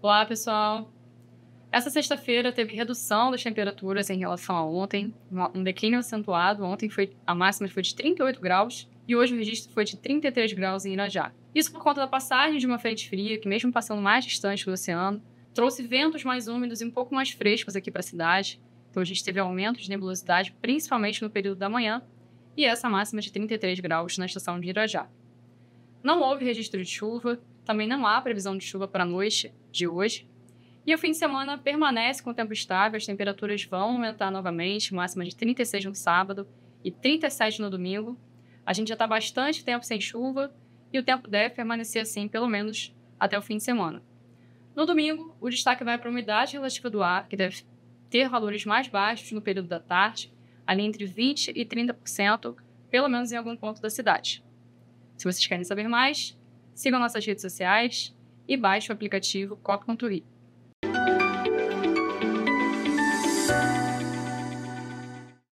Olá, pessoal. Essa sexta-feira teve redução das temperaturas em relação a ontem, um declínio acentuado. Ontem foi a máxima foi de 38 graus e hoje o registro foi de 33 graus em Irajá. Isso por conta da passagem de uma frente fria, que mesmo passando mais distante do oceano, trouxe ventos mais úmidos e um pouco mais frescos aqui para a cidade. Então a gente teve aumento de nebulosidade, principalmente no período da manhã, e essa máxima de 33 graus na estação de Irajá. Não houve registro de chuva, também não há previsão de chuva para a noite de hoje. E o fim de semana permanece com o tempo estável, as temperaturas vão aumentar novamente, máxima de 36 no sábado e 37 no domingo. A gente já está bastante tempo sem chuva e o tempo deve permanecer assim pelo menos até o fim de semana. No domingo, o destaque vai para a umidade relativa do ar, que deve ter valores mais baixos no período da tarde, ali entre 20% e 30%, pelo menos em algum ponto da cidade. Se vocês querem saber mais, sigam nossas redes sociais e baixe o aplicativo Coca